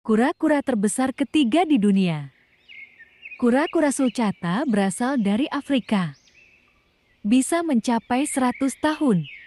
kura-kura terbesar ketiga di dunia. Kura-kura sulcata berasal dari Afrika. Bisa mencapai 100 tahun.